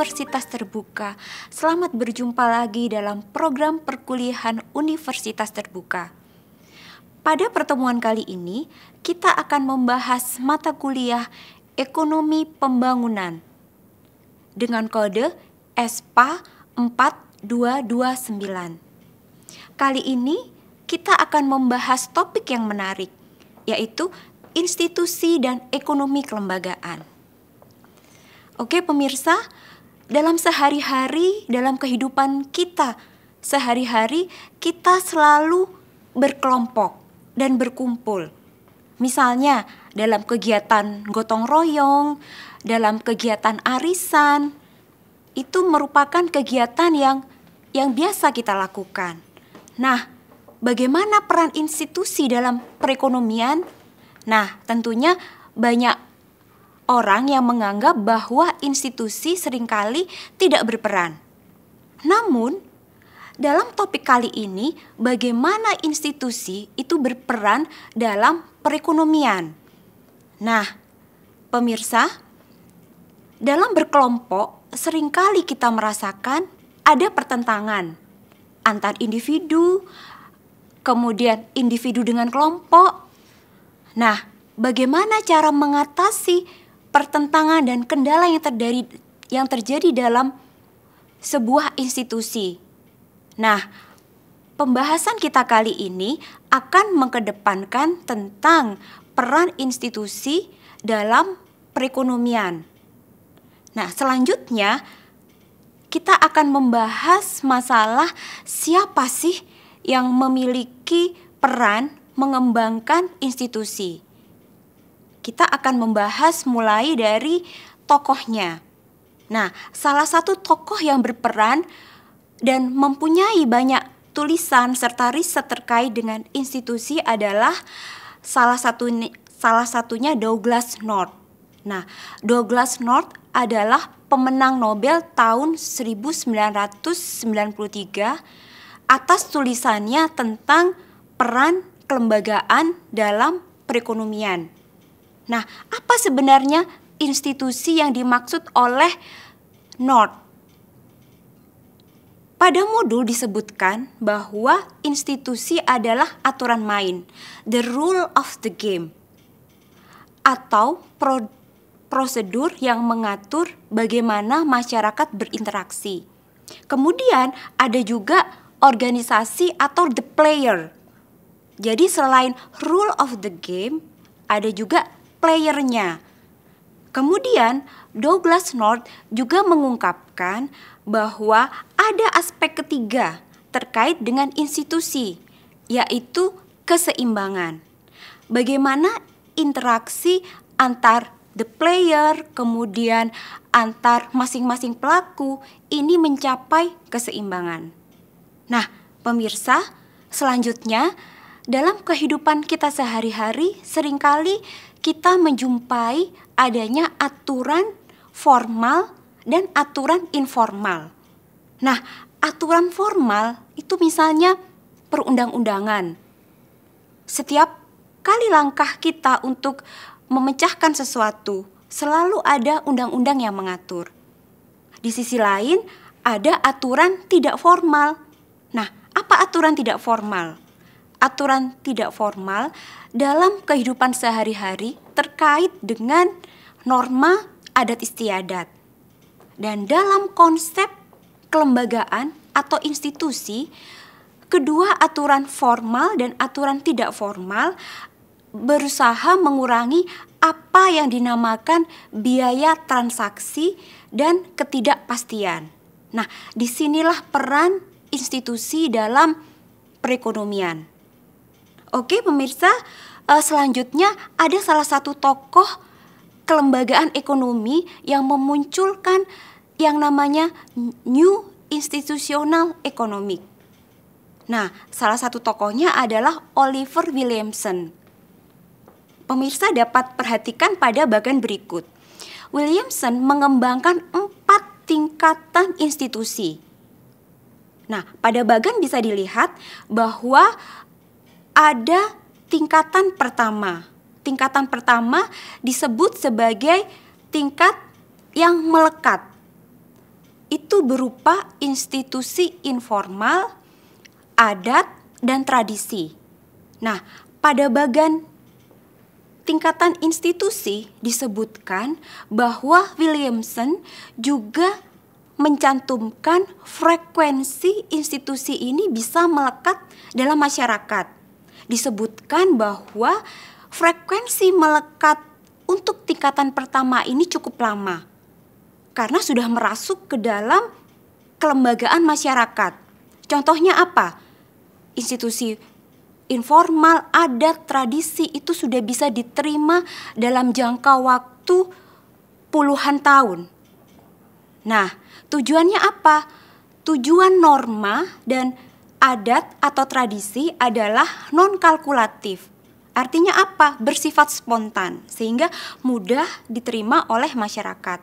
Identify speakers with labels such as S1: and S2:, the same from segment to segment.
S1: Universitas Terbuka. Selamat berjumpa lagi dalam program perkuliahan Universitas Terbuka. Pada pertemuan kali ini, kita akan membahas mata kuliah Ekonomi Pembangunan dengan kode ESPA 4229. Kali ini, kita akan membahas topik yang menarik, yaitu institusi dan ekonomi kelembagaan. Oke, pemirsa, dalam sehari-hari, dalam kehidupan kita sehari-hari, kita selalu berkelompok dan berkumpul. Misalnya, dalam kegiatan gotong royong, dalam kegiatan arisan, itu merupakan kegiatan yang yang biasa kita lakukan. Nah, bagaimana peran institusi dalam perekonomian? Nah, tentunya banyak orang yang menganggap bahwa institusi seringkali tidak berperan. Namun, dalam topik kali ini, bagaimana institusi itu berperan dalam perekonomian. Nah, pemirsa, dalam berkelompok seringkali kita merasakan ada pertentangan antar individu, kemudian individu dengan kelompok. Nah, bagaimana cara mengatasi pertentangan dan kendala yang terdari, yang terjadi dalam sebuah institusi. Nah, pembahasan kita kali ini akan mengedepankan tentang peran institusi dalam perekonomian. Nah, selanjutnya kita akan membahas masalah siapa sih yang memiliki peran mengembangkan institusi kita akan membahas mulai dari tokohnya. Nah, salah satu tokoh yang berperan dan mempunyai banyak tulisan serta riset terkait dengan institusi adalah salah satu salah satunya Douglas North. Nah, Douglas North adalah pemenang Nobel tahun 1993 atas tulisannya tentang peran kelembagaan dalam perekonomian. Nah, apa sebenarnya institusi yang dimaksud oleh Nord? Pada modul disebutkan bahwa institusi adalah aturan main, the rule of the game, atau pro prosedur yang mengatur bagaimana masyarakat berinteraksi. Kemudian ada juga organisasi atau the player. Jadi selain rule of the game, ada juga playernya. Kemudian, Douglas North juga mengungkapkan bahwa ada aspek ketiga terkait dengan institusi, yaitu keseimbangan. Bagaimana interaksi antar the player, kemudian antar masing-masing pelaku ini mencapai keseimbangan. Nah, pemirsa, selanjutnya dalam kehidupan kita sehari-hari seringkali kita menjumpai adanya aturan formal dan aturan informal. Nah, aturan formal itu misalnya perundang-undangan. Setiap kali langkah kita untuk memecahkan sesuatu, selalu ada undang-undang yang mengatur. Di sisi lain, ada aturan tidak formal. Nah, apa aturan tidak formal? aturan tidak formal dalam kehidupan sehari-hari terkait dengan norma adat istiadat. Dan dalam konsep kelembagaan atau institusi, kedua aturan formal dan aturan tidak formal berusaha mengurangi apa yang dinamakan biaya transaksi dan ketidakpastian. Nah, disinilah peran institusi dalam perekonomian. Oke pemirsa, eh, selanjutnya ada salah satu tokoh kelembagaan ekonomi yang memunculkan yang namanya New Institutional Economic. Nah, salah satu tokohnya adalah Oliver Williamson. Pemirsa dapat perhatikan pada bagian berikut. Williamson mengembangkan empat tingkatan institusi. Nah, pada bagan bisa dilihat bahwa ada tingkatan pertama. Tingkatan pertama disebut sebagai tingkat yang melekat. Itu berupa institusi informal, adat, dan tradisi. Nah, pada bagan tingkatan institusi disebutkan bahwa Williamson juga mencantumkan frekuensi institusi ini bisa melekat dalam masyarakat disebutkan bahwa frekuensi melekat untuk tingkatan pertama ini cukup lama karena sudah merasuk ke dalam kelembagaan masyarakat. Contohnya apa? Institusi informal, adat, tradisi itu sudah bisa diterima dalam jangka waktu puluhan tahun. Nah, tujuannya apa? Tujuan norma dan adat atau tradisi adalah non-kalkulatif. Artinya apa? Bersifat spontan, sehingga mudah diterima oleh masyarakat.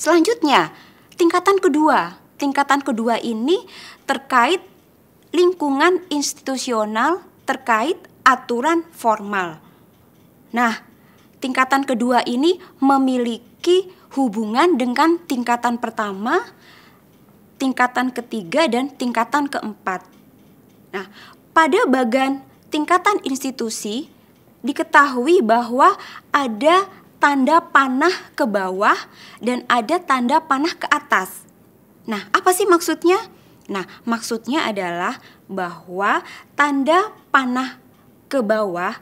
S1: Selanjutnya, tingkatan kedua. Tingkatan kedua ini terkait lingkungan institusional, terkait aturan formal. Nah, tingkatan kedua ini memiliki hubungan dengan tingkatan pertama, tingkatan ketiga dan tingkatan keempat. Nah, pada bagan tingkatan institusi diketahui bahwa ada tanda panah ke bawah dan ada tanda panah ke atas. Nah, apa sih maksudnya? Nah, maksudnya adalah bahwa tanda panah ke bawah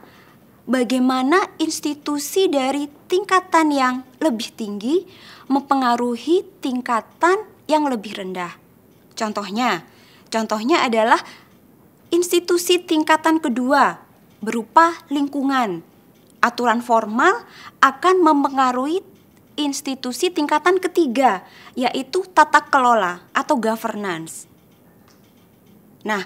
S1: bagaimana institusi dari tingkatan yang lebih tinggi mempengaruhi tingkatan yang lebih rendah. Contohnya, contohnya adalah institusi tingkatan kedua berupa lingkungan. Aturan formal akan mempengaruhi institusi tingkatan ketiga, yaitu tata kelola atau governance. Nah,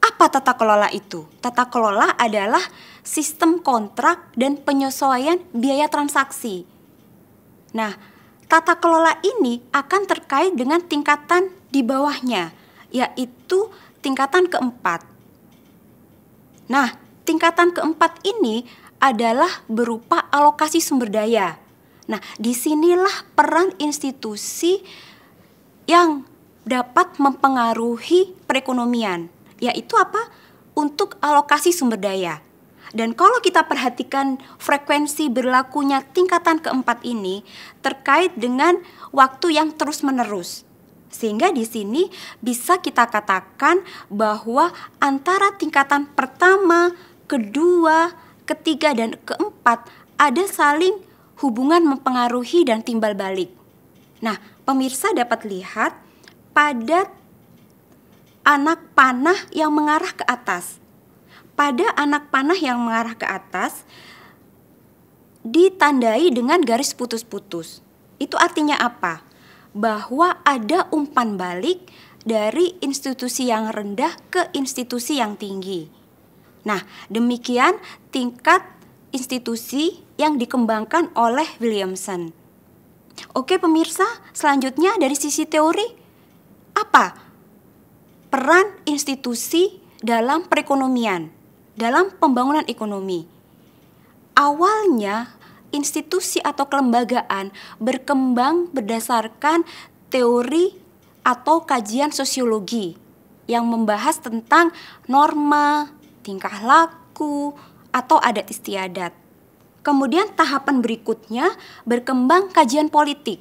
S1: apa tata kelola itu? Tata kelola adalah sistem kontrak dan penyesuaian biaya transaksi. Nah, Tata kelola ini akan terkait dengan tingkatan di bawahnya, yaitu tingkatan keempat. Nah, tingkatan keempat ini adalah berupa alokasi sumber daya. Nah, disinilah peran institusi yang dapat mempengaruhi perekonomian, yaitu apa? Untuk alokasi sumber daya. Dan kalau kita perhatikan frekuensi berlakunya tingkatan keempat ini terkait dengan waktu yang terus-menerus. Sehingga di sini bisa kita katakan bahwa antara tingkatan pertama, kedua, ketiga, dan keempat ada saling hubungan mempengaruhi dan timbal balik. Nah, pemirsa dapat lihat pada anak panah yang mengarah ke atas pada anak panah yang mengarah ke atas ditandai dengan garis putus-putus. Itu artinya apa? Bahwa ada umpan balik dari institusi yang rendah ke institusi yang tinggi. Nah, demikian tingkat institusi yang dikembangkan oleh Williamson. Oke, pemirsa, selanjutnya dari sisi teori, apa peran institusi dalam perekonomian? dalam pembangunan ekonomi. Awalnya, institusi atau kelembagaan berkembang berdasarkan teori atau kajian sosiologi yang membahas tentang norma, tingkah laku, atau adat istiadat. Kemudian tahapan berikutnya berkembang kajian politik.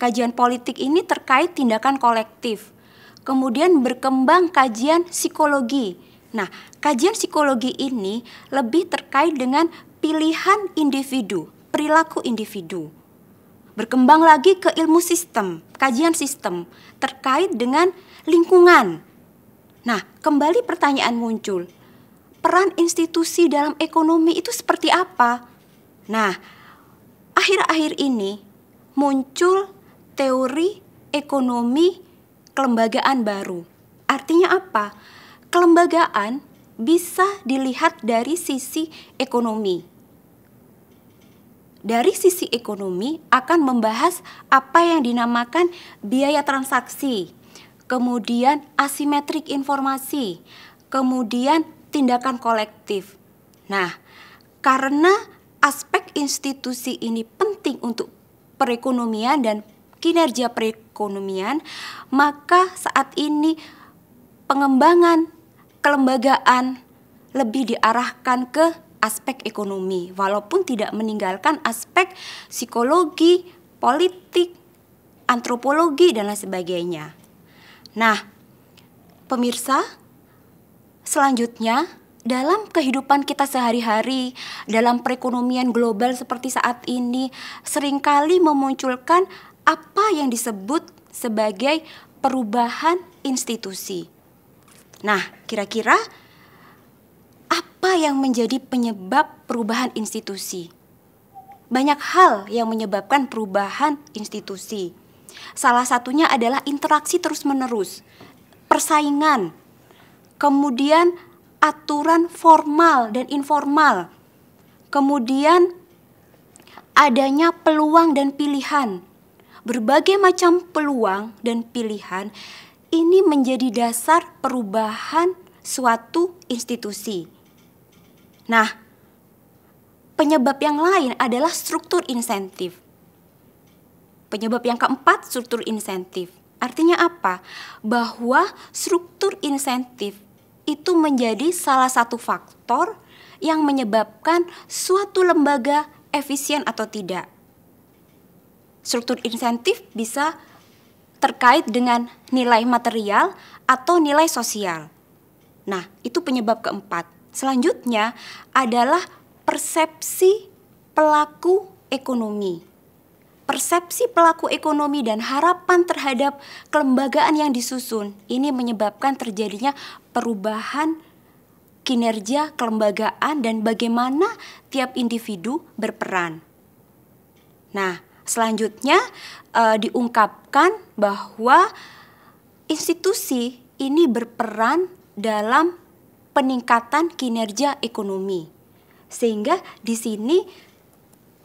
S1: Kajian politik ini terkait tindakan kolektif. Kemudian berkembang kajian psikologi Nah, kajian psikologi ini lebih terkait dengan pilihan individu, perilaku individu. Berkembang lagi ke ilmu sistem, kajian sistem terkait dengan lingkungan. Nah, kembali pertanyaan muncul. Peran institusi dalam ekonomi itu seperti apa? Nah, akhir-akhir ini muncul teori ekonomi kelembagaan baru. Artinya apa? kelembagaan bisa dilihat dari sisi ekonomi. Dari sisi ekonomi akan membahas apa yang dinamakan biaya transaksi, kemudian asimetrik informasi, kemudian tindakan kolektif. Nah, karena aspek institusi ini penting untuk perekonomian dan kinerja perekonomian, maka saat ini pengembangan kelembagaan lebih diarahkan ke aspek ekonomi, walaupun tidak meninggalkan aspek psikologi, politik, antropologi, dan lain sebagainya. Nah, pemirsa, selanjutnya dalam kehidupan kita sehari-hari, dalam perekonomian global seperti saat ini, seringkali memunculkan apa yang disebut sebagai perubahan institusi. Nah, kira-kira apa yang menjadi penyebab perubahan institusi? Banyak hal yang menyebabkan perubahan institusi. Salah satunya adalah interaksi terus-menerus, persaingan, kemudian aturan formal dan informal, kemudian adanya peluang dan pilihan. Berbagai macam peluang dan pilihan ini menjadi dasar perubahan suatu institusi. Nah, penyebab yang lain adalah struktur insentif. Penyebab yang keempat, struktur insentif. Artinya apa? Bahwa struktur insentif itu menjadi salah satu faktor yang menyebabkan suatu lembaga efisien atau tidak. Struktur insentif bisa terkait dengan nilai material atau nilai sosial. Nah, itu penyebab keempat. Selanjutnya adalah persepsi pelaku ekonomi. Persepsi pelaku ekonomi dan harapan terhadap kelembagaan yang disusun ini menyebabkan terjadinya perubahan kinerja kelembagaan dan bagaimana tiap individu berperan. Nah, Selanjutnya uh, diungkapkan bahwa institusi ini berperan dalam peningkatan kinerja ekonomi. Sehingga di sini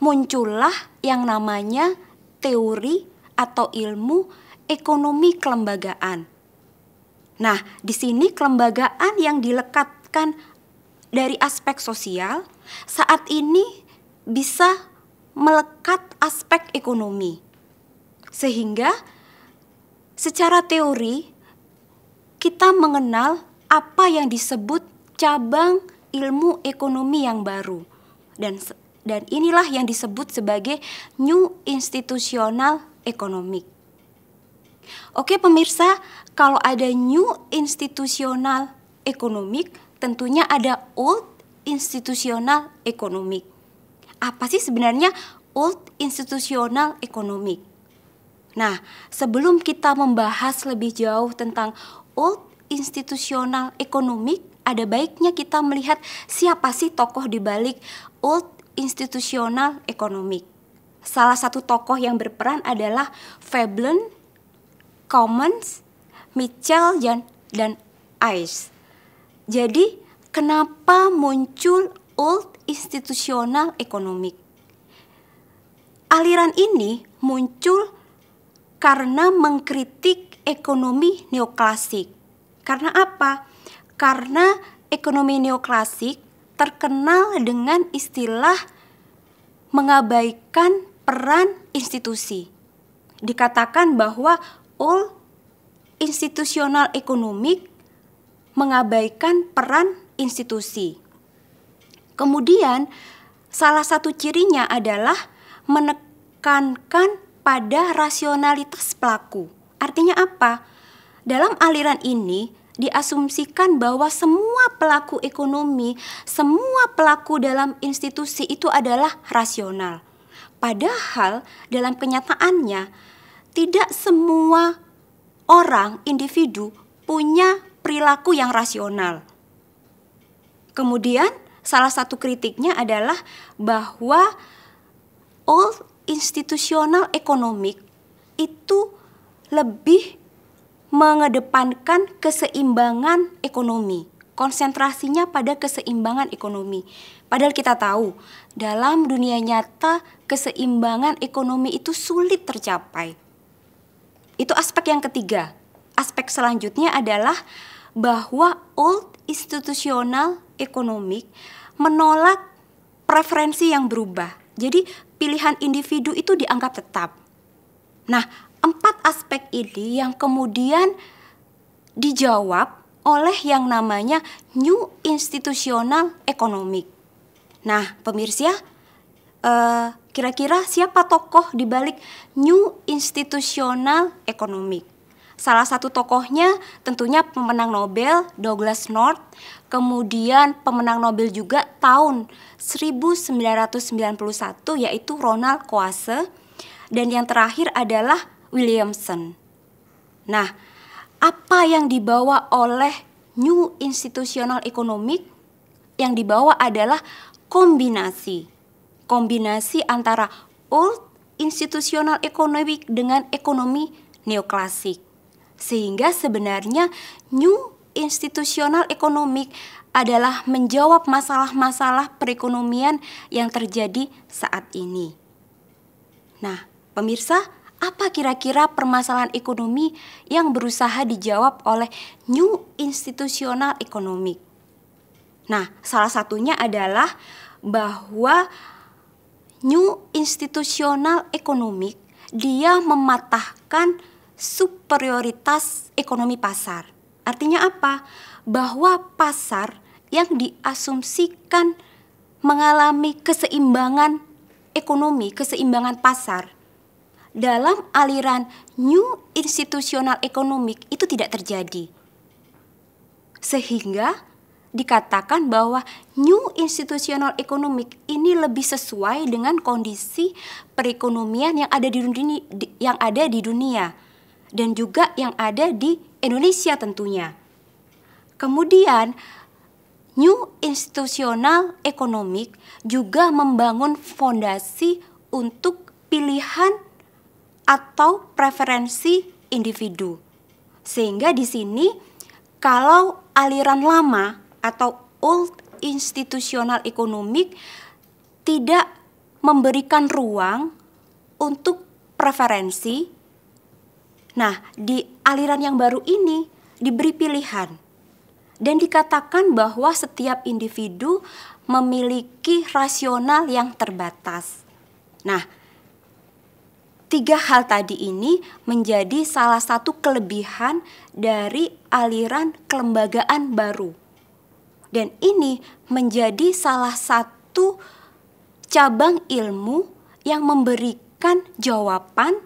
S1: muncullah yang namanya teori atau ilmu ekonomi kelembagaan. Nah, di sini kelembagaan yang dilekatkan dari aspek sosial saat ini bisa melekat aspek ekonomi. Sehingga secara teori kita mengenal apa yang disebut cabang ilmu ekonomi yang baru dan dan inilah yang disebut sebagai new institutional economic. Oke pemirsa, kalau ada new institutional economic, tentunya ada old institutional economic apa sih sebenarnya old institutional economic. Nah, sebelum kita membahas lebih jauh tentang old institutional economic, ada baiknya kita melihat siapa sih tokoh di balik old institutional economic. Salah satu tokoh yang berperan adalah Veblen, Commons, Mitchell, dan, dan Ice. Jadi, kenapa muncul old institutional economic. Aliran ini muncul karena mengkritik ekonomi neoklasik. Karena apa? Karena ekonomi neoklasik terkenal dengan istilah mengabaikan peran institusi. Dikatakan bahwa all institutional economic mengabaikan peran institusi. Kemudian salah satu cirinya adalah menekankan pada rasionalitas pelaku. Artinya apa? Dalam aliran ini diasumsikan bahwa semua pelaku ekonomi, semua pelaku dalam institusi itu adalah rasional. Padahal dalam kenyataannya tidak semua orang individu punya perilaku yang rasional. Kemudian salah satu kritiknya adalah bahwa old institutional economic itu lebih mengedepankan keseimbangan ekonomi. Konsentrasinya pada keseimbangan ekonomi. Padahal kita tahu, dalam dunia nyata keseimbangan ekonomi itu sulit tercapai. Itu aspek yang ketiga. Aspek selanjutnya adalah bahwa old institutional ekonomi menolak preferensi yang berubah. Jadi pilihan individu itu dianggap tetap. Nah, empat aspek ini yang kemudian dijawab oleh yang namanya new institutional economic. Nah, pemirsa, kira eh, kira-kira siapa tokoh di balik new institutional economic? Salah satu tokohnya tentunya pemenang Nobel Douglas North Kemudian pemenang Nobel juga tahun 1991 yaitu Ronald Coase dan yang terakhir adalah Williamson. Nah, apa yang dibawa oleh New Institutional Economic yang dibawa adalah kombinasi. Kombinasi antara old institutional economic dengan ekonomi neoklasik. Sehingga sebenarnya new institusional ekonomi adalah menjawab masalah-masalah perekonomian yang terjadi saat ini. Nah, pemirsa, apa kira-kira permasalahan ekonomi yang berusaha dijawab oleh New Institutional Economic? Nah, salah satunya adalah bahwa New Institutional Economic dia mematahkan superioritas ekonomi pasar. Artinya apa? Bahwa pasar yang diasumsikan mengalami keseimbangan ekonomi, keseimbangan pasar dalam aliran new institutional economic itu tidak terjadi. Sehingga dikatakan bahwa new institutional economic ini lebih sesuai dengan kondisi perekonomian yang ada di dunia, yang ada di dunia dan juga yang ada di Indonesia tentunya. Kemudian New Institutional Economic juga membangun fondasi untuk pilihan atau preferensi individu. Sehingga di sini kalau aliran lama atau old institutional economic tidak memberikan ruang untuk preferensi Nah, di aliran yang baru ini diberi pilihan dan dikatakan bahwa setiap individu memiliki rasional yang terbatas. Nah, tiga hal tadi ini menjadi salah satu kelebihan dari aliran kelembagaan baru. Dan ini menjadi salah satu cabang ilmu yang memberikan jawaban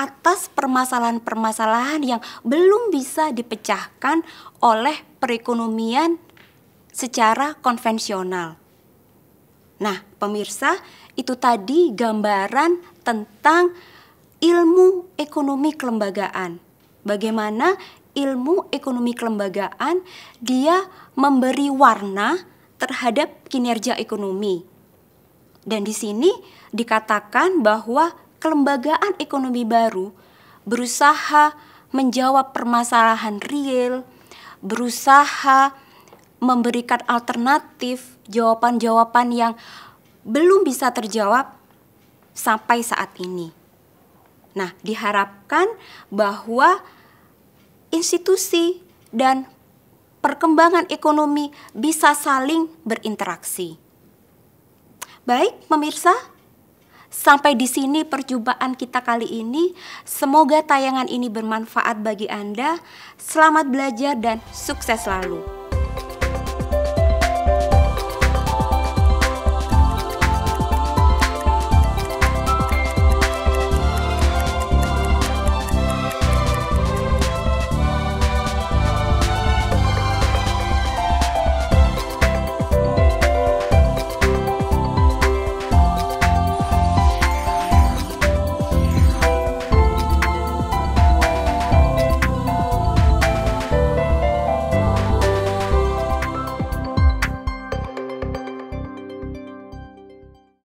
S1: atas permasalahan-permasalahan yang belum bisa dipecahkan oleh perekonomian secara konvensional. Nah, pemirsa, itu tadi gambaran tentang ilmu ekonomi kelembagaan. Bagaimana ilmu ekonomi kelembagaan dia memberi warna terhadap kinerja ekonomi. Dan di sini dikatakan bahwa kelembagaan ekonomi baru berusaha menjawab permasalahan real, berusaha memberikan alternatif jawaban-jawaban yang belum bisa terjawab sampai saat ini. Nah, diharapkan bahwa institusi dan perkembangan ekonomi bisa saling berinteraksi. Baik, pemirsa, Sampai di sini perjumpaan kita kali ini. Semoga tayangan ini bermanfaat bagi Anda. Selamat belajar dan sukses selalu.